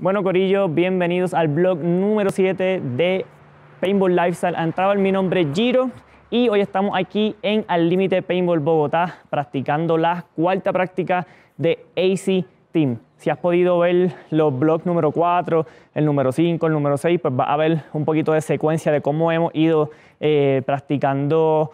Bueno, Corillo, bienvenidos al blog número 7 de Paintball Lifestyle. and Travel. mi nombre Giro y hoy estamos aquí en Al Límite Paintball Bogotá practicando la cuarta práctica de AC Team. Si has podido ver los blogs número 4, el número 5, el número 6, pues va a ver un poquito de secuencia de cómo hemos ido eh, practicando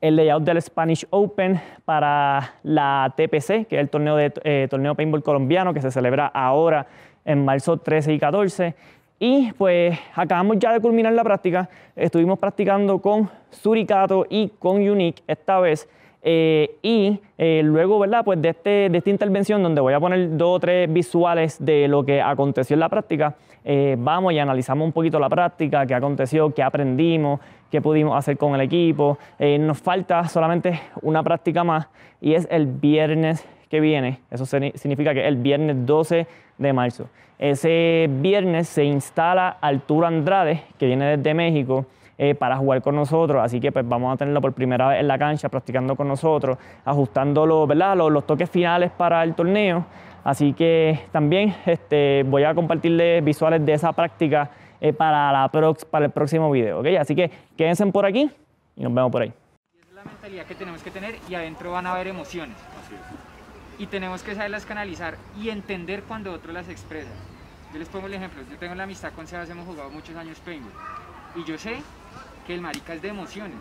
el layout del Spanish Open para la TPC, que es el torneo, de, eh, torneo paintball colombiano que se celebra ahora en marzo 13 y 14. Y pues acabamos ya de culminar la práctica. Estuvimos practicando con Suricato y con Unique esta vez. Eh, y eh, luego, ¿verdad? Pues de, este, de esta intervención, donde voy a poner dos o tres visuales de lo que aconteció en la práctica, eh, vamos y analizamos un poquito la práctica, qué aconteció, qué aprendimos, qué pudimos hacer con el equipo. nos falta solamente una práctica más y es el viernes que viene, eso significa que el viernes 12 de marzo. Ese viernes se instala Arturo Andrade, que viene desde México, eh, para jugar con nosotros. Así que pues vamos a tenerlo por primera vez en la cancha, practicando con nosotros, ajustando los, los, los, toques finales para el torneo. Así que también este, voy a compartirles visuales de esa práctica eh, para, la prox, para el próximo video. ¿okay? Así que quédense por aquí y nos vemos por ahí. Es la mentalidad que tenemos que tener y adentro van a haber emociones y tenemos que saberlas canalizar y entender cuando otros las expresa. Yo les pongo el ejemplo, yo tengo la amistad con Sebas, hemos jugado muchos años paintball y yo sé que el marica es de emociones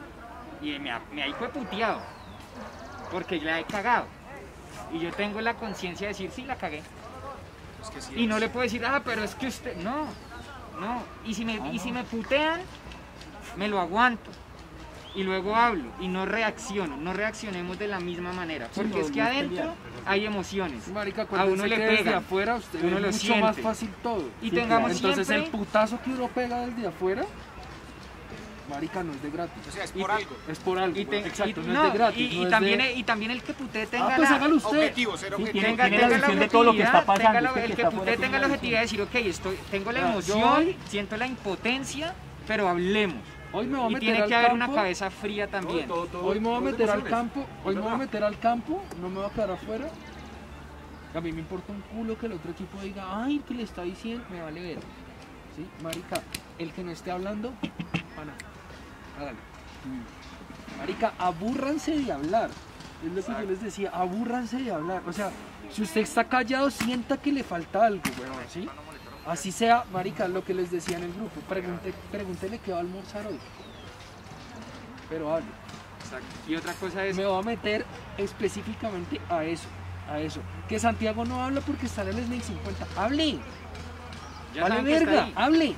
y me ha, me ha puteado porque la he cagado y yo tengo la conciencia de decir sí la cagué y no le puedo decir ah pero es que usted no no y si me si me putean me lo aguanto y luego hablo y no reacciono no reaccionemos de la misma manera porque es que adentro hay emociones. Marica, cuando a uno le pega de afuera, usted uno es mucho más fácil todo. Y tengamos Entonces siempre... el putazo que uno pega desde afuera, marica, no es de gratis. O sea, es por algo. Es por algo. Y Exacto, no, es de gratis. Y, y también, y también el que puté tenga ah, pues objetivo, ser objetivo. Y tenga, tenga, la, visión de todo lo que está pasando. Tenga la, el que, puté tenga la objetividad de decir, ok, estoy, tengo la ah, emoción, siento la impotencia, pero hablemos. Hoy me meter y tiene que haber una cabeza fría también. hoy me voy a meter al campo, hoy me a meter al campo, no me voy a quedar afuera. A mí me importa un culo que el otro equipo diga, ay, ¿qué le está diciendo, me vale ver. ¿Sí? Marica, el que no esté hablando, pana, mm. Marica, abúrranse de hablar. Es lo que yo les decía, abúrranse de hablar. O sea, si usted está callado, sienta que le falta algo, bueno, ¿sí? Así sea, marica, lo que les decía en el grupo. pregúntele qué va a almorzar hoy. Pero hable. Exacto. Y otra cosa es... Me voy a meter específicamente a eso. A eso. Que Santiago no habla porque está en el 50. ¡Hable! Ya verga, hable.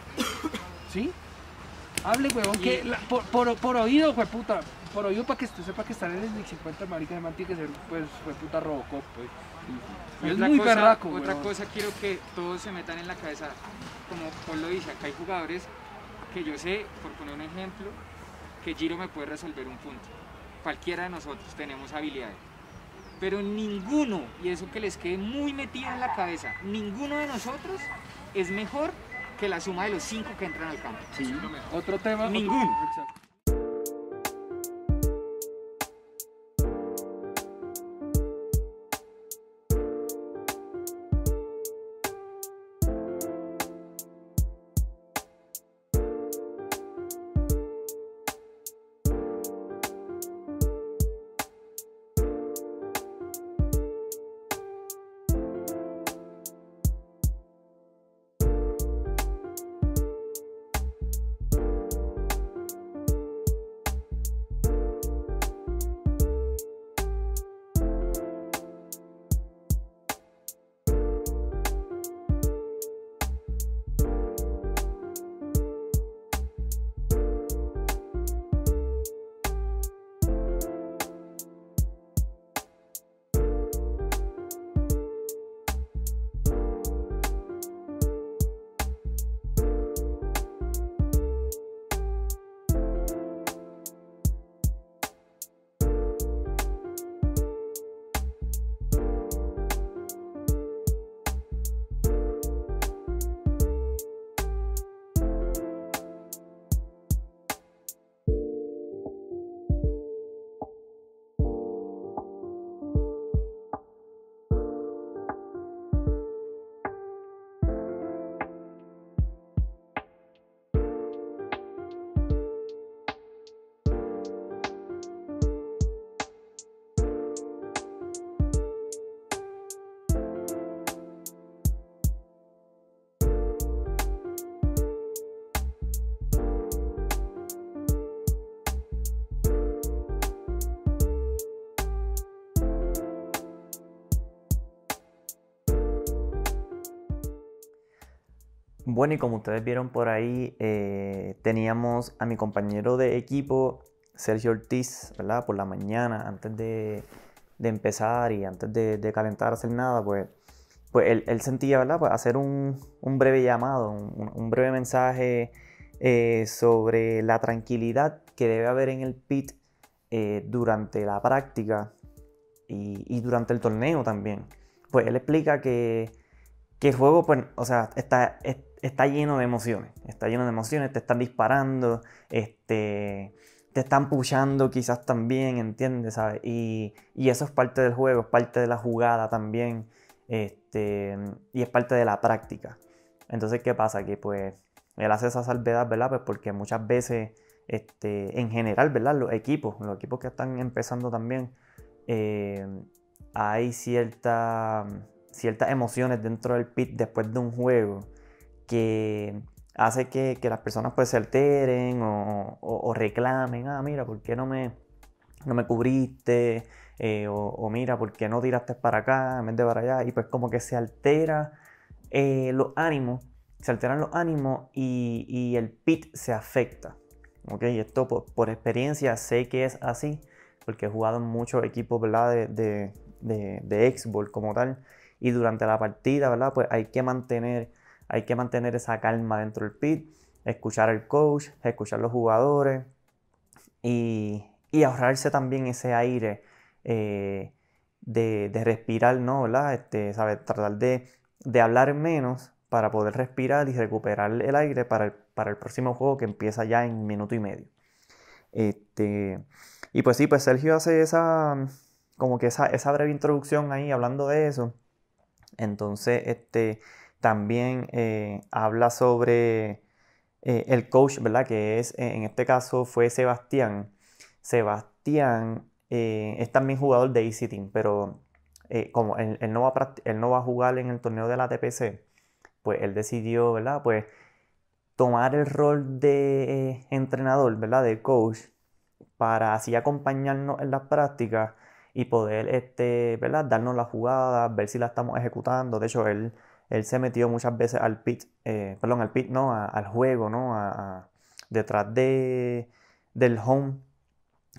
¿Sí? Hable, huevón, que por, oído, por oído, bueno, yo para que tú sepa que estar en el 50, marica, de man que ser, pues, puta Robocop, pues. Es muy cosa, Otra cosa quiero que todos se metan en la cabeza, como Paul lo dice, acá hay jugadores que yo sé, por poner un ejemplo, que Giro me puede resolver un punto. Cualquiera de nosotros tenemos habilidades. Pero ninguno, y eso que les quede muy metido en la cabeza, ninguno de nosotros es mejor que la suma de los cinco que entran al campo. Otro tema. Ninguno. Bueno, y como ustedes vieron por ahí, eh, teníamos a mi compañero de equipo, Sergio Ortiz, ¿verdad? Por la mañana, antes de, empezar y antes de, calentar, hacer nada, pues, pues él, sentía, ¿verdad? Pues hacer un, breve llamado, un, breve mensaje eh, sobre la tranquilidad que debe haber en el pit eh, durante la práctica y, durante el torneo también. Pues él explica que, el juego, pues, o sea, está está lleno de emociones, está lleno de emociones, te están disparando, este, te están pushando quizás también, ¿entiendes? Y, eso es parte del juego, es parte de la jugada también, este, y es parte de la práctica. Entonces, ¿qué pasa? Que pues él hace esa salvedad, ¿verdad? Pues, porque muchas veces, este, en general, ¿verdad? Los equipos, los equipos que están empezando también, eh, hay cierta, ciertas emociones dentro del pit después de un juego que hace que, las personas pues se alteren o, reclamen, ah, mira, ¿por qué no me, me cubriste? Eh, o, mira, ¿por qué no tiraste para acá en vez de para allá? Y pues como que se altera eh, los ánimos, se alteran los ánimos y, el pit se afecta. ¿ok? Esto pues, por, experiencia sé que es así, porque he jugado en muchos equipos ¿verdad? De, de, de, de Xbox como tal, y durante la partida ¿verdad? Pues hay que mantener hay que mantener esa calma dentro del pit, escuchar al coach, escuchar los jugadores y, ahorrarse también ese aire eh, de, respirar, ¿no? Este, Tratar de, hablar menos para poder respirar y recuperar el aire para el, próximo juego que empieza ya en minuto y medio. Este, y pues sí, pues Sergio hace esa, como que esa breve introducción ahí hablando de eso. Entonces, este, también eh, habla sobre eh, el coach, ¿verdad? Que es, en este caso, fue Sebastián. Sebastián eh, es también jugador de Easy Team, pero como él, no va a él no va a jugar en el torneo de la TPC, pues él decidió, ¿verdad? Pues tomar el rol de entrenador, ¿verdad? De coach, para así acompañarnos en las prácticas y poder, este, ¿verdad? Darnos las jugadas, ver si la estamos ejecutando. De hecho, él él se metió muchas veces al pit, eh, perdón, al pit, no, al juego, ¿no? detrás de, del home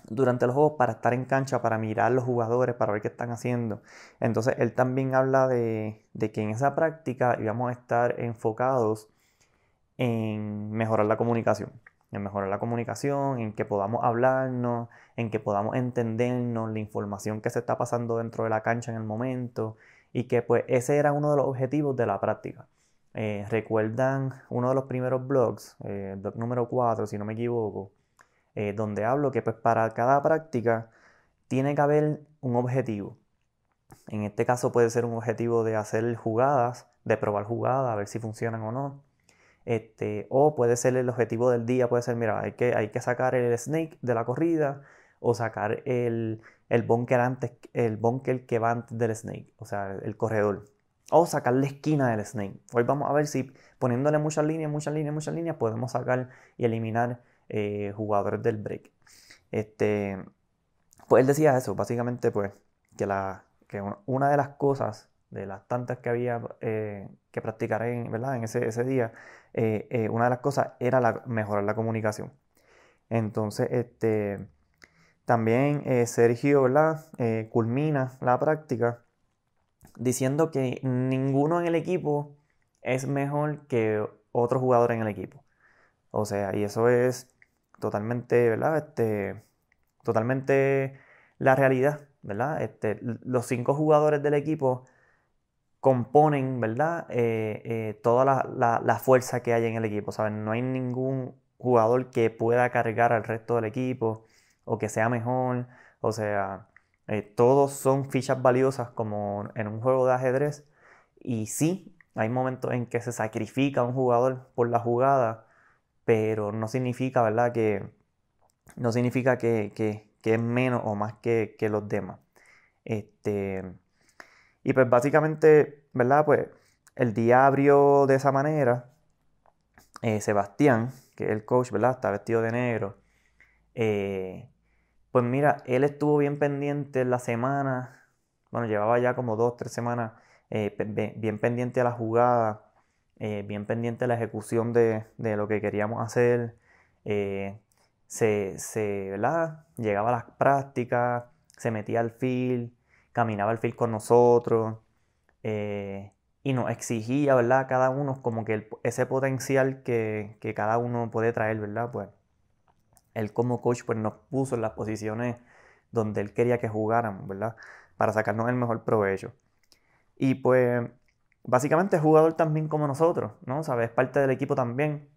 durante los juegos para estar en cancha, para mirar los jugadores, para ver qué están haciendo. Entonces él también habla de, de que en esa práctica íbamos a estar enfocados en mejorar la comunicación, en mejorar la comunicación, en que podamos hablarnos, en que podamos entendernos la información que se está pasando dentro de la cancha en el momento, y que pues ese era uno de los objetivos de la práctica. Eh, recuerdan uno de los primeros blogs, eh, el blog número 4 si no me equivoco, eh, donde hablo que pues para cada práctica tiene que haber un objetivo. En este caso puede ser un objetivo de hacer jugadas, de probar jugadas, a ver si funcionan o no. Este, o puede ser el objetivo del día, puede ser, mira, que, hay que sacar el snake de la corrida o sacar el, el bunker antes, el bunker que va antes del snake, o sea, el corredor. O sacar la esquina del snake. Hoy vamos a ver si poniéndole muchas líneas, muchas líneas, muchas líneas, podemos sacar y eliminar eh, jugadores del break. Este, pues él decía eso, básicamente pues que, la, una de las cosas, de las tantas que había eh, que practicar en, ¿verdad? en ese, día, eh, una de las cosas era la, mejorar la comunicación. Entonces, este también eh, Sergio ¿verdad? Eh, culmina la práctica diciendo que ninguno en el equipo es mejor que otro jugador en el equipo. O sea, y eso es totalmente, ¿verdad? Este, totalmente la realidad, ¿verdad? Este, los cinco jugadores del equipo componen, ¿verdad? Eh, toda la, fuerza que hay en el equipo, ¿saben? No hay ningún jugador que pueda cargar al resto del equipo o que sea mejor. O sea, eh, todos son fichas valiosas como en un juego de ajedrez. Y sí, hay momentos en que se sacrifica un jugador por la jugada, pero no significa, ¿verdad? Que no significa que, es menos o más que, los demás. Este, y pues básicamente, ¿verdad? Pues el día de esa manera. Eh, Sebastián, que es el coach, ¿verdad? Está vestido de negro. Eh, pues mira, él estuvo bien pendiente la semana, bueno, llevaba ya como dos, tres semanas eh, bien pendiente a la jugada, eh, bien pendiente a la ejecución de, lo que queríamos hacer. Eh, se, llegaba a las prácticas, se metía al field, caminaba al field con nosotros y nos exigía, ¿verdad? Cada uno como que ese potencial que, que, cada uno puede traer, ¿verdad? Pues él como coach pues nos puso en las posiciones donde él quería que jugáramos, ¿verdad? Para sacarnos el mejor provecho. Y pues básicamente es jugador también como nosotros, ¿no? Sabes, es parte del equipo también.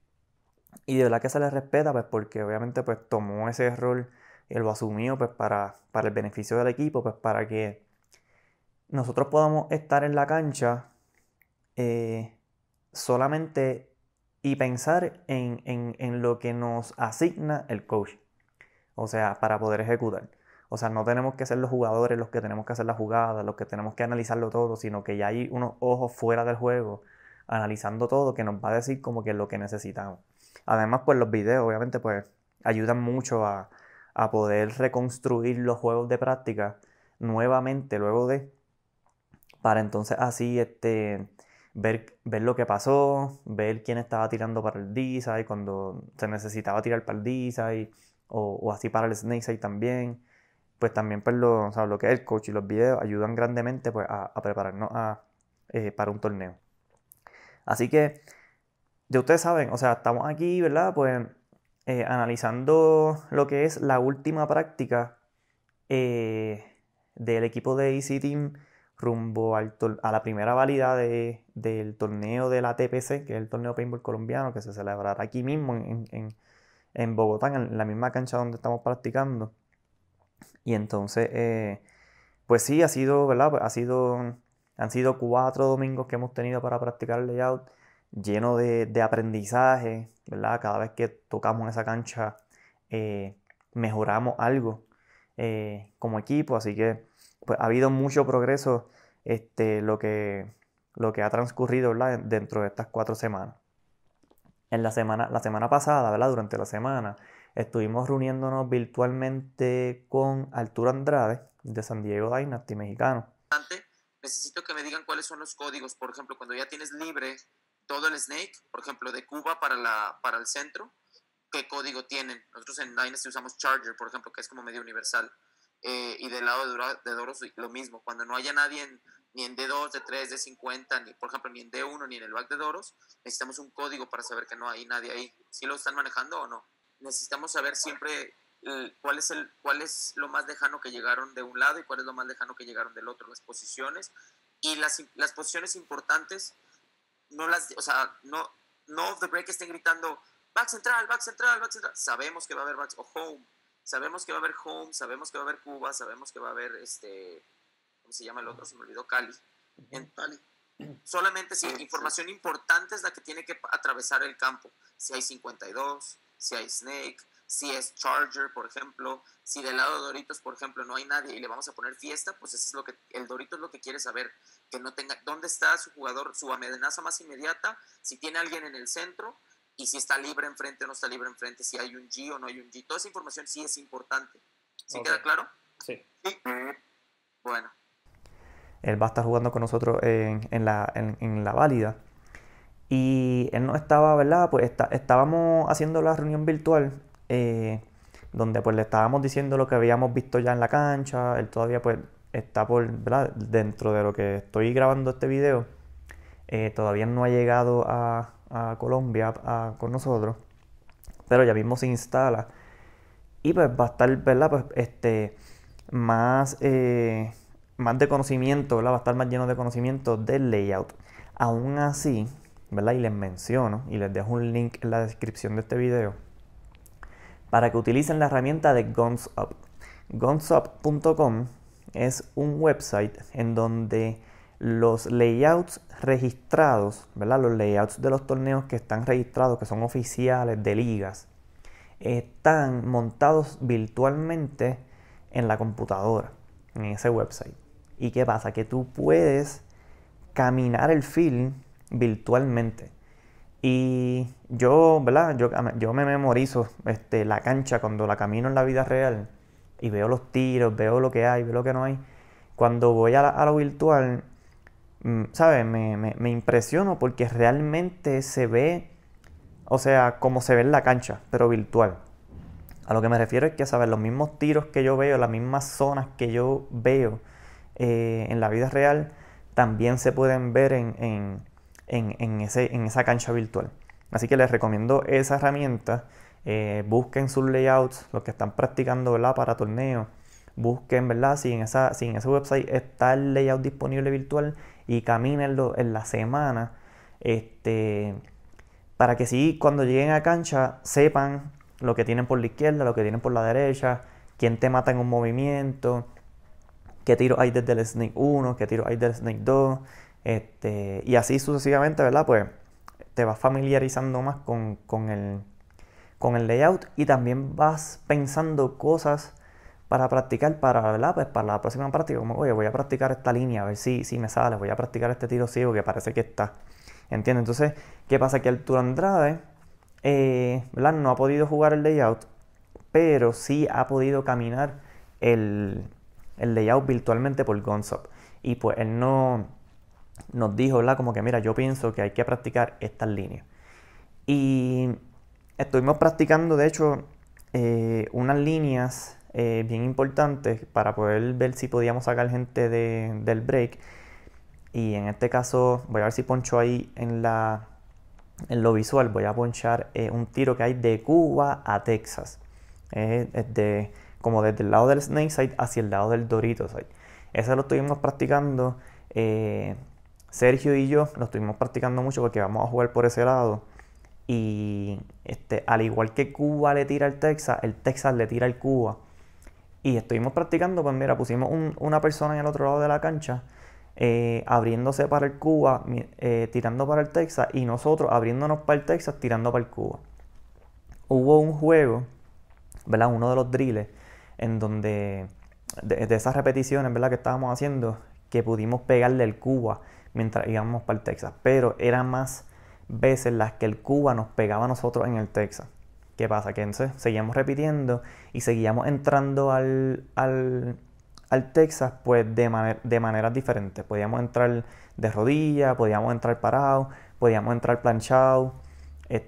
Y de la que se le respeta, pues porque obviamente pues tomó ese rol y lo asumió pues para, para el beneficio del equipo, pues para que nosotros podamos estar en la cancha eh, solamente y pensar en, lo que nos asigna el coach. O sea, para poder ejecutar. O sea, no tenemos que ser los jugadores los que tenemos que hacer la jugada, los que tenemos que analizarlo todo, sino que ya hay unos ojos fuera del juego analizando todo que nos va a decir como que es lo que necesitamos. Además, pues los videos obviamente pues ayudan mucho a, a poder reconstruir los juegos de práctica nuevamente luego de para entonces así este ver, lo que pasó, ver quién estaba tirando para el D-side cuando se necesitaba tirar para el D-side o, así para el snake también. Pues también pues, lo, que es el coach y los videos ayudan grandemente pues, a, prepararnos eh, para un torneo. Así que ya ustedes saben, o sea, estamos aquí, ¿verdad? Pues eh, analizando lo que es la última práctica eh, del equipo de Easy Team rumbo al a la primera válida del torneo de la TPC, que es el torneo de paintball colombiano, que se celebrará aquí mismo en, Bogotá, en la misma cancha donde estamos practicando. Y entonces, eh, pues sí, ha sido, ¿verdad? Pues ha sido, han sido cuatro domingos que hemos tenido para practicar el layout, lleno de, aprendizaje, ¿verdad? Cada vez que tocamos en esa cancha, eh, mejoramos algo eh, como equipo, así que pues, ha habido mucho progreso este, lo, que, lo que ha transcurrido dentro de estas cuatro semanas. En la semana, la semana pasada, ¿verdad? durante la semana, estuvimos reuniéndonos virtualmente con Arturo Andrade de San Diego Dynasty mexicano. Necesito que me digan cuáles son los códigos, por ejemplo, cuando ya tienes libre todo el snake, por ejemplo, de Cuba para, la, para el centro, qué código tienen. Nosotros en Dynasty usamos Charger, por ejemplo, que es como medio universal. Eh, y del lado de, Doros lo mismo, cuando no haya nadie ni en D2, D3, D50, ni, por ejemplo, ni en D1, ni en el back de Doros, necesitamos un código para saber que no hay nadie ahí, si lo están manejando o no. Necesitamos saber siempre eh, cuál es, el, cuál es lo más lejano que llegaron de un lado y cuál es lo más lejano que llegaron del otro, las posiciones. Y las, posiciones importantes, no las, o sea, no, no off the break estén gritando, back central, back central, back central. Sabemos que va a haber back o home Sabemos que va a haber Home, sabemos que va a haber Cuba, sabemos que va a haber este, ¿cómo se llama el otro? Se me olvidó, Cali. En Cali. Solamente si información importante es la que tiene que atravesar el campo. Si hay 52, si hay Snake, si es Charger, por ejemplo, si del lado de Doritos, por ejemplo, no hay nadie y le vamos a poner fiesta, pues eso es lo que el Dorito es lo que quiere saber, que no tenga dónde está su jugador, su amenaza más inmediata, si tiene alguien en el centro, y si está libre enfrente o no está libre enfrente, si hay un G o no hay un G. Toda esa información sí es importante. ¿Sí queda claro? Sí. Bueno. Él va a estar jugando con nosotros en, la, válida. Y él no estaba, ¿verdad? Pues estábamos haciendo la reunión virtual. Eh, donde pues le estábamos diciendo lo que habíamos visto ya en la cancha, él todavía pues está por, ¿verdad? Dentro de lo que estoy grabando este video, eh, todavía no ha llegado a, a Colombia con nosotros, pero ya mismo se instala y pues va a estar, ¿verdad? Pues este, más, eh, más de conocimiento, ¿verdad? Va a estar más lleno de conocimiento del layout. Aún así, ¿verdad? Y les menciono y les dejo un link en la descripción de este video para que utilicen la herramienta de GunsUp. GunsUp.com es un website en donde los layouts registrados, ¿verdad? Los layouts de los torneos que están registrados, que son oficiales de ligas, están montados virtualmente en la computadora, en ese website. ¿Y qué pasa? Que tú puedes caminar el film virtualmente. Y yo, ¿verdad? Yo, me memorizo este, la cancha cuando la camino en la vida real y veo los tiros, veo lo que hay, veo lo que no hay. Cuando voy a, a lo virtual, Mm, me, me, impresiono porque realmente se ve, o sea, como se ve en la cancha, pero virtual. A lo que me refiero es que, ¿sabes? Los mismos tiros que yo veo, las mismas zonas que yo veo eh, en la vida real, también se pueden ver en, en, ese, en esa cancha virtual. Así que les recomiendo esa herramienta. Eh, busquen sus layouts, los que están practicando ¿verdad? para torneos. Busquen, ¿verdad? Si en, si en ese website está el layout disponible virtual y camina en, la semana. Este, para que sí, cuando lleguen a cancha, sepan lo que tienen por la izquierda, lo que tienen por la derecha, quién te mata en un movimiento, qué tiro hay desde el snake 1, qué tiro hay desde el snake 2, este, y así sucesivamente, ¿verdad? Pues te vas familiarizando más con, con, el, con el layout y también vas pensando cosas para practicar, para, pues, para la próxima práctica, como, oye, voy a practicar esta línea, a ver si, si me sale, voy a practicar este tiro ciego que parece que está. ¿Entiendes? Entonces, ¿qué pasa? Que altura Andrade, eh, No ha podido jugar el layout, pero sí ha podido caminar el, layout virtualmente por Gonzo Y pues él no nos dijo, ¿verdad? Como que, mira, yo pienso que hay que practicar estas líneas. Y estuvimos practicando, de hecho, eh, unas líneas eh, bien importante para poder ver si podíamos sacar gente del break. Y en este caso, voy a ver si poncho ahí en, la, en lo visual, voy a ponchar eh, un tiro que hay de Cuba a Texas. como desde el lado del Snake side hacia el lado del Doritoside. Eso lo estuvimos practicando. Eh, Sergio y yo lo estuvimos practicando mucho porque vamos a jugar por ese lado. Y este, al igual que Cuba le tira al Texas, el Texas le tira al Cuba y estuvimos practicando, pues mira, pusimos una persona en el otro lado de la cancha, eh, abriéndose para el Cuba, eh, tirando para el Texas, y nosotros abriéndonos para el Texas, tirando para el Cuba. Hubo un juego, ¿verdad? Uno de los drills, en donde, de, esas repeticiones, ¿verdad? Que estábamos haciendo, que pudimos pegarle el Cuba mientras íbamos para el Texas, pero eran más veces las que el Cuba nos pegaba a nosotros en el Texas. ¿Qué pasa? Que entonces seguíamos repitiendo y seguíamos entrando al, al, Texas pues de, de maneras diferentes. Podíamos entrar de rodilla, podíamos entrar parado, podíamos entrar planchado,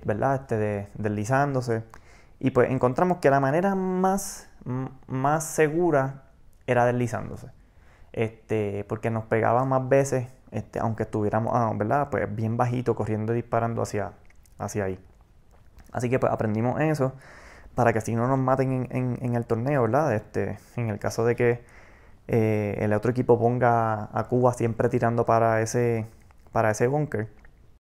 ¿verdad? Este, deslizándose. Y pues encontramos que la manera más, más segura era deslizándose. Este, porque nos pegaba más veces, este, aunque estuviéramos, ah, ¿verdad? Pues bien bajito, corriendo y disparando hacia, hacia ahí. Así que pues, aprendimos eso para que si no nos maten en, el torneo, ¿verdad? Este, en el caso de que eh, el otro equipo ponga a Cuba siempre tirando para ese, para ese búnker,